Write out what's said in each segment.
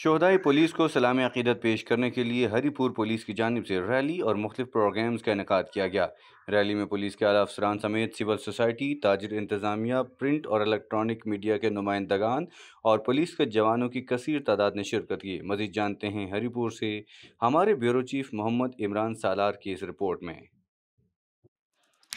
शहदाई police को सलाम अकीदत पेश करने के लिए हरीपुर पुलिस की जानब से रैली और मुख्तफ प्रोग्राम्स का इनका किया गया रैली में पुलिस के अला अफसरान समेत सिविल सोसाइटी ताजर इंतजामिया प्रिंट और इलेक्ट्रॉनिक मीडिया के नुमाइंदगान और पुलिस के जवानों की कसर तादाद ने शिरकत की मजीद जानते हैं हरीपुर से हमारे ब्यूरो चीफ मोहम्मद इमरान सालार की इस रिपोर्ट में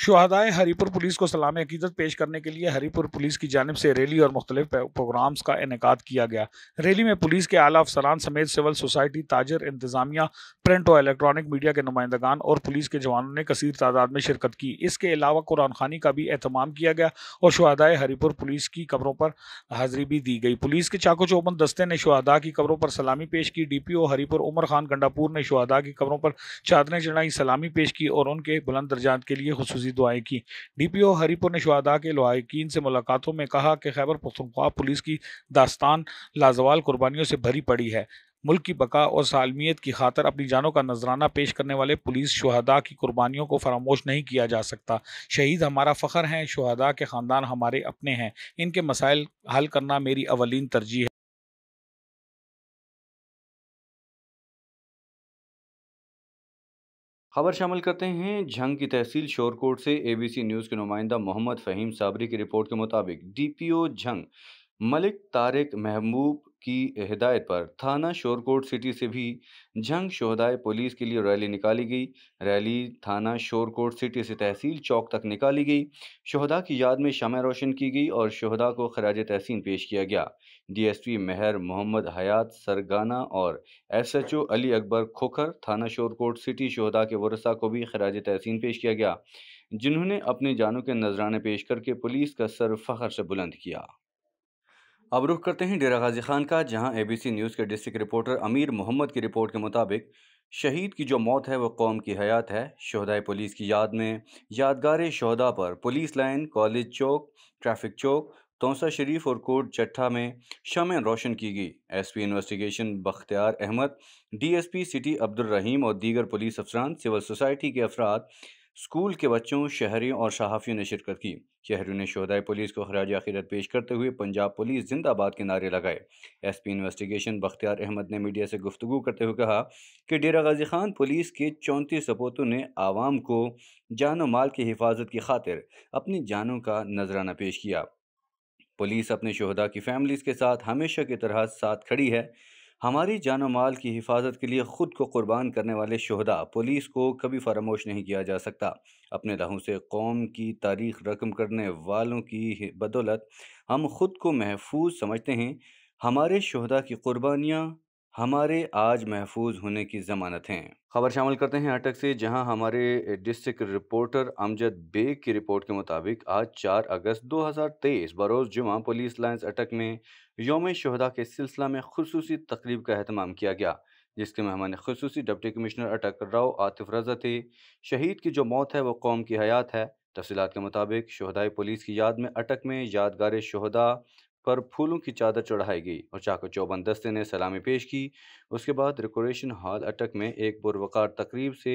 शहदाय हरीपुर पुलिस को सलाम अकीदत पेश करने के लिए हरीपुर पुलिस की जानब से रैली और मुख्तलि प्रोग्राम्स का इनका किया गया रैली में पुलिस के आला अफसरान समेत सिविल सोसाइटी ताजर इंतजामिया प्रिंट और इलेक्ट्रॉनिक मीडिया के नुमाइंदगान और पुलिस के जवानों ने कसर तादाद में शिरकत की इसके अलावा कुरान खानी का भी अहतमाम किया गया और शहदाय हरीपुर पुलिस की कबरों पर हाजिरी भी दी गई पुलिस के चाको चौबंद दस्ते ने शहदा की कबरों पर सलामी पेश की D P O Haripur Umar Khan Gandapur ने शहदा की कबरों पर चादरें चढ़ाई सलामी पेश की और उनके बुलंद दर्जात के लिए खसूस मजीद दुआएं की डी पी ओ हरीपुर ने शुहदा के लवाकिन से मुलाकातों में कहा कि खैबर पुख्तनख्वा पुलिस की दास्तान लाजवाल कुर्बानियों से भरी पड़ी है मुल्क की बका और सालमियत की खातर अपनी जानों का नजराना पेश करने वाले पुलिस शहदा की कुर्बानियों को फरामोश नहीं किया जा सकता शहीद हमारा फ़ख्र हैं शहदा के ख़ानदान हमारे अपने हैं इनके मसाइल हल करना मेरी अवलिन तरजीह है खबर शामिल करते हैं झंग की तहसील शोरकोट से एबीसी न्यूज़ के नुमाइंदा मोहम्मद फ़हीम साबरी की रिपोर्ट के मुताबिक डीपीओ झंग मलिक तारिक महबूब की हिदायत पर थाना शोरकोट सिटी से भी जंग शोहदाय पुलिस के लिए रैली निकाली गई रैली थाना शोरकोट सिटी से तहसील चौक तक निकाली गई शोहदा की याद में शमह रोशन की गई और शोहदा को खराज तहसीन पेश किया गया डीएसपी मेहर मोहम्मद हयात सरगाना और एसएचओ अली अकबर खोखर थाना शोरकोट सिटी शोहदा के वर्षा को भी खराज तहसीन पेश किया गया जिन्होंने अपने जानों के नजराने पेश करके पुलिस का सर फखर से बुलंद किया अब रुख करते हैं डेरा गाजी खान का जहां एबीसी न्यूज़ के डिस्ट्रिक्ट रिपोर्टर अमीर मोहम्मद की रिपोर्ट के मुताबिक शहीद की जो मौत है वह कौम की हयात है शहदाय पुलिस की याद में यादगार शहदा पर पुलिस लाइन कॉलेज चौक ट्रैफिक चौक तोसा शरीफ और कोट चट्ठा में शम रोशन की गई SP investigation Bakhtiar Ahmed DSP city Abdul Rahim और दीगर पुलिस अफसरान सिविल सोसाइटी के अफराद स्कूल के बच्चों शहरियों और सहाफ़ियों ने शिरकत की शहरियों ने शहदाय पुलिस को खराज आखिरत पेश करते हुए पंजाब पुलिस जिंदाबाद के नारे लगाए S P investigation Bakhtiar Ahmed ने मीडिया से गुफ्तु करते हुए कहा कि डेरा गाजी खान पुलिस के चौंतीस सपूतों ने आवाम को जान माल की हिफाजत की खातिर अपनी जानों का नजराना पेश किया पुलिस अपने शहदा की फैमिलीज़ के साथ हमेशा की तरह साथ खड़ी है हमारी जान माल की हिफाजत के लिए ख़ुद को कुर्बान करने वाले शहदा पुलिस को कभी फरामोश नहीं किया जा सकता अपने लहू से कौम की तारीख रकम करने वालों की बदौलत हम खुद को महफूज समझते हैं हमारे शहदा की कुर्बानियाँ हमारे आज महफूज होने की जमानत हैं खबर शामिल करते हैं अटक से जहां हमारे डिस्ट्रिक्ट रिपोर्टर अमजद बेग की रिपोर्ट के मुताबिक आज 4 अगस्त 2023 बरोज़ जुमा पुलिस लाइन्स अटक में योम शहदा के सिलसिला में खसूस तकरीब का अहतमाम किया गया जिसके मेहमान खसूस डिप्टी कमिश्नर अटक राव आतिफ रजा थे शहीद की जो मौत है वह कौम की हयात है तफसीत के मुताबिक शहदाई पुलिस की याद में अटक में यादगार शहदा पर फूलों की चादर चढ़ाई गई और चाको चौबंद दस्ते ने सलामी पेश की उसके बाद रिकोरेशन हॉल अटक में एक पुरवकार तकरीब से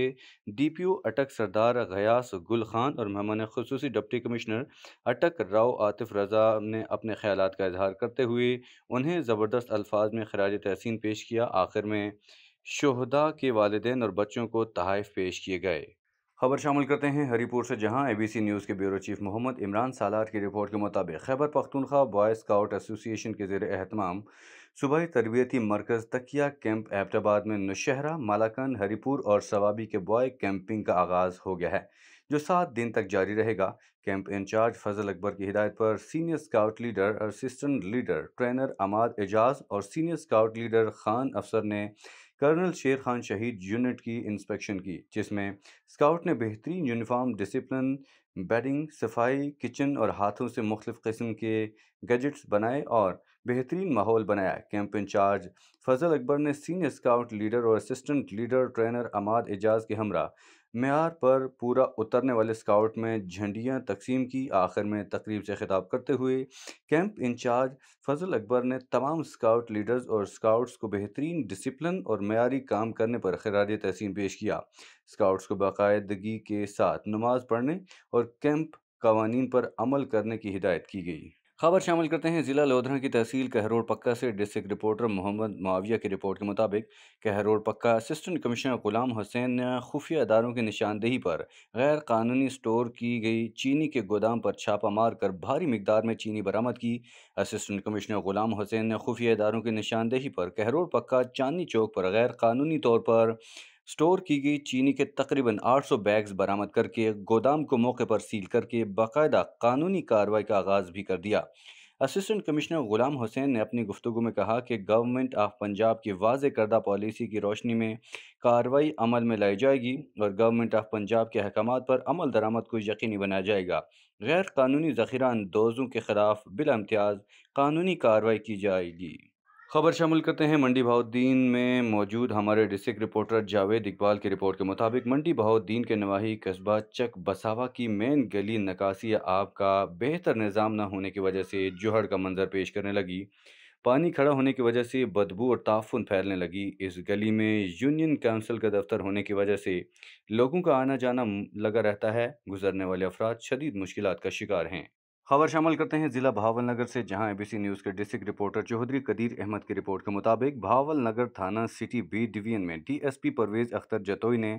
डीपीओ अटक सरदार गयास गुल खान और मेहमान खसूसी डिप्टी कमिश्नर अटक राव आतिफ रजा ने अपने ख्याल का इजहार करते हुए उन्हें ज़बरदस्त अल्फाज में खराज तहसीन पेश किया आखिर में शहदा के वालदेन और बच्चों को तहफ़ पेश किए गए खबर शामिल करते हैं हरीपुर से जहां एबीसी न्यूज़ के ब्यूरो चीफ मोहम्मद इमरान सालार की रिपोर्ट के मुताबिक Khyber Pakhtunkhwa boy scout association के जेर अहतमाम सूबाई तरबियती मरकज़ तकिया कैंप एबटाबाद में नुशहरा मालाकन हरीपुर और सवाबी के बॉय कैंपिंग का आगाज़ हो गया है जो सात दिन तक जारी रहेगा कैंप इंचार्ज फजल अकबर की हिदायत पर senior scout leader assistant leader trainer Amad Ejaz और सीनियर स्काउट लीडर खान अफसर ने कर्नल शेर खान शहीद यूनिट की इंस्पेक्शन की जिसमें स्काउट ने बेहतरीन यूनिफॉर्म डिसिप्लिन बेडिंग सफाई किचन और हाथों से मुख्तफ कस्म के गजट्स बनाए और बेहतरीन माहौल बनाया कैंप इंचार्ज फजल अकबर ने सीनियर स्काउट लीडर और assistant leader trainer Amad Ejaz के हमरा मैार पर पूरा उतरने वाले स्काउट में झंडियाँ तकसीम की आखिर में तकरीब से खिताब करते हुए कैंप इंचार्ज फजल अकबर ने तमाम स्काउट लीडर्स और स्काउट्स को बेहतरीन डिसिप्लिन और मैारी काम करने पर खराज तहसीन पेश किया स्काउट्स को बाकायदगी के साथ नमाज पढ़ने और कैंप कवानीन पर अमल करने की हिदायत की गई खबर शामिल करते हैं ज़िला लोधरा की तहसील कहरोड़ पक्का से डिस्ट्रिक्ट रिपोर्टर मोहम्मद माविया की रिपोर्ट के मुताबिक कहरोड़ पक्का असिस्टेंट कमिश्नर गुलाम हुसैन ने खुफिया अदारों की निशानदेही पर गैर कानूनी स्टोर की गई चीनी के गोदाम पर छापा मारकर भारी मकदार में चीनी बरामद की असिस्टेंट कमिश्नर गुलाम हुसैन ने खुफिया अदारों की निशानदेही पर कहरोड़ पक्का चांदनी चौक पर गैर कानूनी तौर पर स्टोर की गई चीनी के तकरीबन 800 बैग्स बरामद करके गोदाम को मौके पर सील करके बाकायदा कानूनी कार्रवाई का आगाज़ भी कर दिया असिस्टेंट कमिश्नर गुलाम हुसैन ने अपनी गुफ्तु में कहा कि गवर्नमेंट ऑफ पंजाब की वाज करदा पॉलिसी की रोशनी में कार्रवाई अमल में लाई जाएगी और गवर्नमेंट ऑफ पंजाब के अहकाम पर अमल दरामद को यकीनी बनाया जाएगा गैर कानूनी जखीरा अंदोज़ों के खिलाफ बिला इम्तियाज़ कानूनी कार्रवाई की जाएगी खबर शामिल करते हैं मंडी बहाउद्दीन में मौजूद हमारे डिस्ट्रिक्ट रिपोर्टर जावेद इकबाल की रिपोर्ट के मुताबिक मंडी बहाउद्दीन के नवाही कस्बा चक बसावा की मेन गली नकासी आब का बेहतर निज़ाम न होने की वजह से जोहड़ का मंजर पेश करने लगी पानी खड़ा होने की वजह से बदबू और ताफुन फैलने लगी इस गली में यूनियन काउंसिल का दफ्तर होने की वजह से लोगों का आना जाना लगा रहता है गुजरने वाले अफराद शदीद मुश्किल का शिकार हैं खबर शामिल करते हैं जिला भावल नगर से जहां एबीसी न्यूज के डिस्ट्रिक्ट रिपोर्टर चौधरी कदीर अहमद की रिपोर्ट के मुताबिक भावल नगर थाना सिटी बी डिवीजन में डीएसपी परवेज अख्तर जतोई ने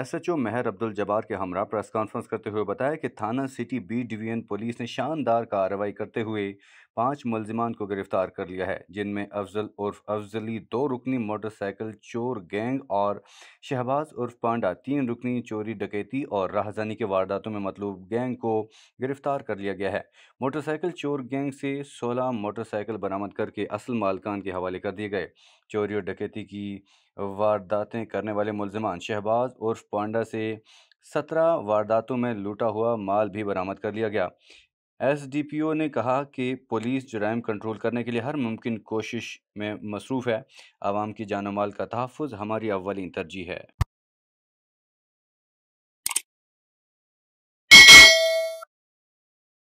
एसएचओ मेहर अब्दुल जबार के हमरा प्रेस कॉन्फ्रेंस करते हुए बताया कि थाना सिटी बी डिवीजन पुलिस ने शानदार कार्रवाई करते हुए पाँच मुलजिमान को गिरफ्तार कर लिया है जिनमें अफजल उर्फ अफजली दो रुकनी मोटरसाइकिल चोर गैंग और शहबाज उर्फ पांडा तीन रुकनी चोरी डकैती और राहजानी के वारदातों में मतलूब गैंग को गिरफ्तार कर लिया गया है मोटरसाइकिल चोर गैंग से सोलह मोटरसाइकिल बरामद करके असल मालकान के हवाले कर दिए गए चोरी और डकैती की वारदातें करने वाले मुलजमान शहबाज उर्फ पांडा से सत्रह वारदातों में लूटा हुआ माल भी बरामद कर लिया गया एसडीपीओ ने कहा कि पुलिस जराइम कंट्रोल करने के लिए हर मुमकिन कोशिश में मसरूफ़ है आवाम की जान माल का तहफ़ हमारी अव्वलीन तरजीह है